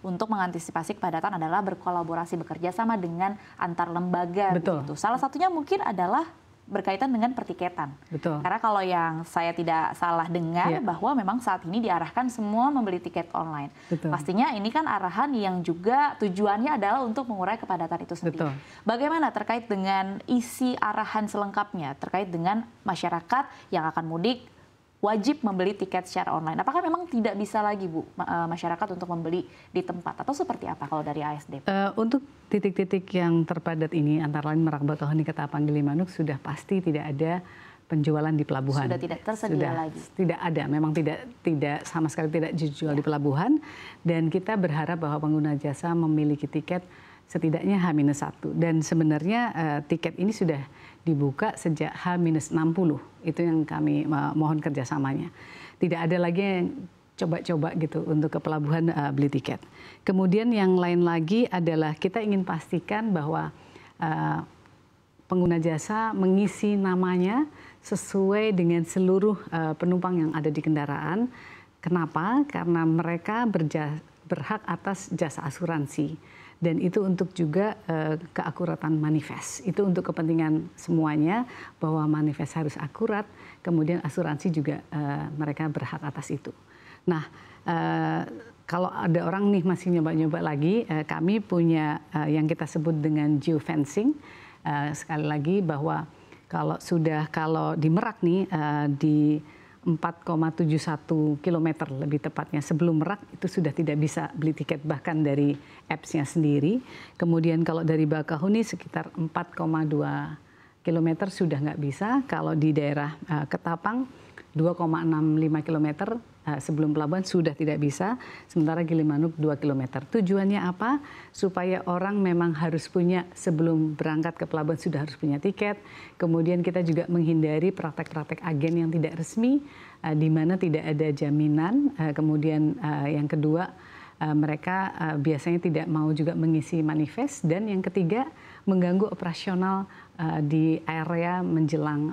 untuk mengantisipasi kepadatan adalah berkolaborasi bekerja sama dengan antar lembaga. Betul. Begitu. Salah satunya mungkin adalah berkaitan dengan pertiketan. Betul. Karena kalau yang saya tidak salah dengar yeah. bahwa memang saat ini diarahkan semua membeli tiket online. Betul. Pastinya ini kan arahan yang juga tujuannya adalah untuk mengurai kepadatan itu sendiri. Betul. Bagaimana terkait dengan isi arahan selengkapnya terkait dengan masyarakat yang akan mudik wajib membeli tiket secara online. Apakah memang tidak bisa lagi Bu eh, masyarakat untuk membeli di tempat atau seperti apa kalau dari ASD? Uh, eh, untuk titik-titik yang terpadat ini antara lain Merak Bakauheni Ketapang Gilimanuk sudah pasti tidak ada penjualan di pelabuhan. Sudah tidak tersedia sudah, lagi. Tidak ada, memang tidak tidak sama sekali tidak dijual ya. di pelabuhan dan kita berharap bahwa pengguna jasa memiliki tiket setidaknya H-1 dan sebenarnya uh, tiket ini sudah dibuka sejak H-60 itu yang kami uh, mohon kerjasamanya tidak ada lagi yang coba-coba gitu untuk ke pelabuhan uh, beli tiket kemudian yang lain lagi adalah kita ingin pastikan bahwa uh, pengguna jasa mengisi namanya sesuai dengan seluruh uh, penumpang yang ada di kendaraan kenapa karena mereka berhak atas jasa asuransi dan itu untuk juga uh, keakuratan manifest. Itu untuk kepentingan semuanya bahwa manifest harus akurat, kemudian asuransi juga uh, mereka berhak atas itu. Nah, uh, kalau ada orang nih masih nyoba-nyoba lagi, uh, kami punya uh, yang kita sebut dengan geofencing. Uh, sekali lagi bahwa kalau sudah kalau di Merak nih uh, di 4,71 km lebih tepatnya sebelum Merak itu sudah tidak bisa beli tiket bahkan dari apps-nya sendiri. Kemudian kalau dari Bakahuni sekitar 4,2 km sudah nggak bisa. Kalau di daerah uh, Ketapang 2,65 km Eh, sebelum pelabuhan sudah tidak bisa, sementara Gilimanuk 2 km. Tujuannya apa? Supaya orang memang harus punya sebelum berangkat ke pelabuhan sudah harus punya tiket. Kemudian kita juga menghindari praktek-praktek agen yang tidak resmi, eh, di mana tidak ada jaminan. Eh, kemudian yang kedua, mereka biasanya tidak mau juga mengisi manifest. Dan yang ketiga, mengganggu operasional di area menjelang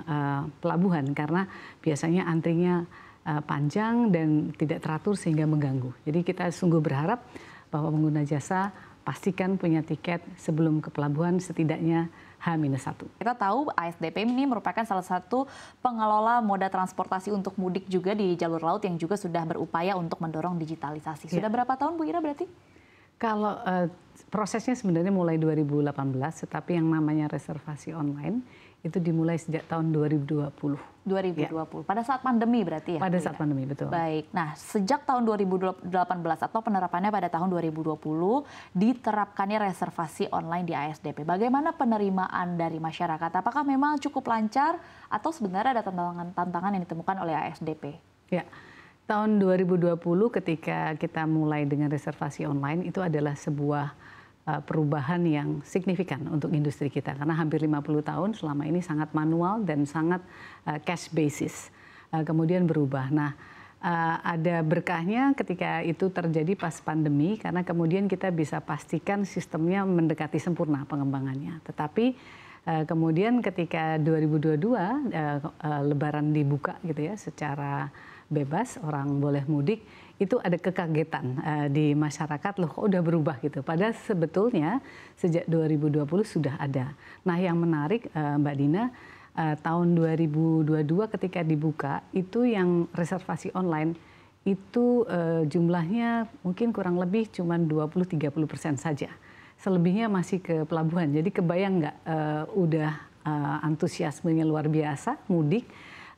pelabuhan karena biasanya antrinya Eh, panjang dan tidak teratur sehingga mengganggu. Jadi kita sungguh berharap bahwa pengguna jasa pastikan punya tiket sebelum ke pelabuhan setidaknya H-1. Kita tahu ASDP ini merupakan salah satu pengelola moda transportasi untuk mudik juga di jalur laut yang juga sudah berupaya untuk mendorong digitalisasi. Ya. Sudah berapa tahun Bu Ira berarti? Kalau uh, prosesnya sebenarnya mulai 2018, tetapi yang namanya reservasi online itu dimulai sejak tahun 2020. 2020. Ya. Pada saat pandemi berarti ya? Pada saat ya? pandemi, betul. Baik. Nah, sejak tahun 2018 atau penerapannya pada tahun 2020 diterapkannya reservasi online di ASDP. Bagaimana penerimaan dari masyarakat? Apakah memang cukup lancar atau sebenarnya ada tantangan-tantangan yang ditemukan oleh ASDP? Ya. Tahun 2020 ketika kita mulai dengan reservasi online itu adalah sebuah Eh, perubahan yang signifikan untuk industri kita karena hampir 50 tahun selama ini sangat manual dan sangat eh, cash basis eh, kemudian berubah. Nah, ada berkahnya ketika itu terjadi pas pandemi karena kemudian kita bisa pastikan sistemnya mendekati sempurna pengembangannya. Tetapi kemudian ketika 2022 uh, uh, lebaran dibuka gitu ya secara bebas orang boleh mudik itu ada kekagetan uh, di masyarakat loh kok udah berubah gitu. Padahal sebetulnya sejak 2020 sudah ada. Nah yang menarik uh, Mbak Dina uh, tahun 2022 ketika dibuka itu yang reservasi online itu uh, jumlahnya mungkin kurang lebih cuma 20-30 persen saja. Selebihnya masih ke pelabuhan. Jadi kebayang nggak uh, udah uh, antusiasmenya luar biasa mudik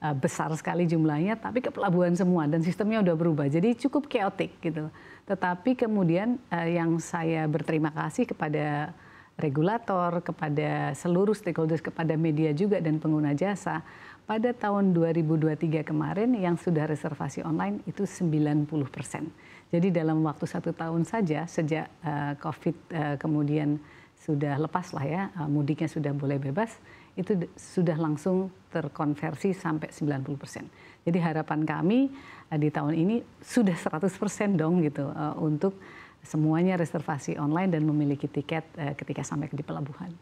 Eh, besar sekali jumlahnya, tapi ke pelabuhan semua dan sistemnya udah berubah. Jadi cukup keotik gitu. Tetapi kemudian uh, yang saya berterima kasih kepada regulator, kepada seluruh stakeholders, kepada media juga dan pengguna jasa, pada tahun 2023 kemarin yang sudah reservasi online itu 90 persen. Jadi dalam waktu satu tahun saja sejak uh, COVID uh, kemudian sudah lepas lah ya, eh, mudiknya sudah boleh bebas, itu sudah langsung terkonversi sampai 90%. Jadi harapan kami eh, di tahun ini sudah 100% dong gitu eh, untuk semuanya reservasi online dan memiliki tiket uh, ketika sampai di pelabuhan.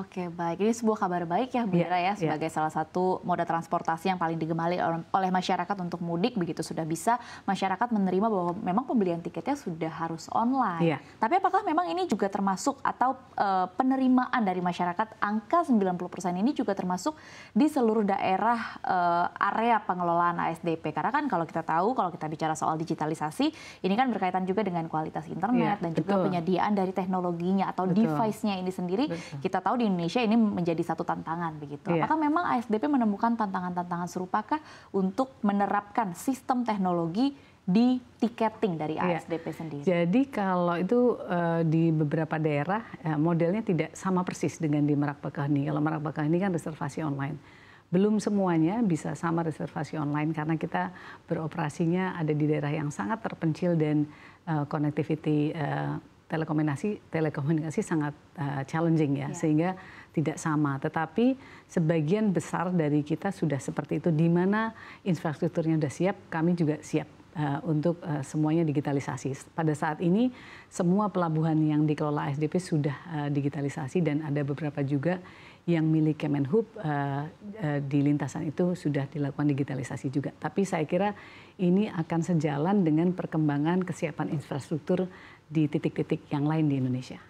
Oke, baik. Ini sebuah kabar baik ya Bu Ira iya, ya, iya. sebagai yeah. salah satu moda transportasi yang paling digemari oleh masyarakat untuk mudik begitu sudah bisa masyarakat menerima bahwa memang pembelian tiketnya sudah harus online. Yeah. Tapi apakah memang ini juga termasuk atau uh, penerimaan dari masyarakat angka 90% ini juga termasuk di seluruh daerah uh, area pengelolaan ASDP? Karena kan kalau kita tahu kalau kita bicara soal digitalisasi ini kan berkaitan juga dengan kualitas internet internet yeah, dan juga penyediaan dari teknologinya atau device-nya ini sendiri betul. kita tahu di Indonesia ini menjadi satu tantangan begitu. Yeah. Apakah memang ASDP menemukan tantangan-tantangan serupakah untuk menerapkan sistem teknologi di tiketing dari ASDP ya. sendiri. Jadi kalau itu uh, di beberapa daerah uh, modelnya tidak sama persis dengan di Merak Bakahni. Kalau Merak Bakahni kan reservasi online belum semuanya bisa sama reservasi online karena kita beroperasinya ada di daerah yang sangat terpencil dan uh, connectivity uh, eh, telekomunikasi telekomunikasi sangat uh, challenging ya yeah. sehingga tidak sama tetapi sebagian besar dari kita sudah seperti itu di mana infrastrukturnya sudah siap kami juga siap uh, untuk uh, semuanya digitalisasi pada saat ini semua pelabuhan yang dikelola ASDP sudah uh, digitalisasi dan ada beberapa juga yang milik Kemenhub uh, uh, di lintasan itu sudah dilakukan digitalisasi juga. Tapi saya kira ini akan sejalan dengan perkembangan kesiapan infrastruktur di titik-titik yang lain di Indonesia.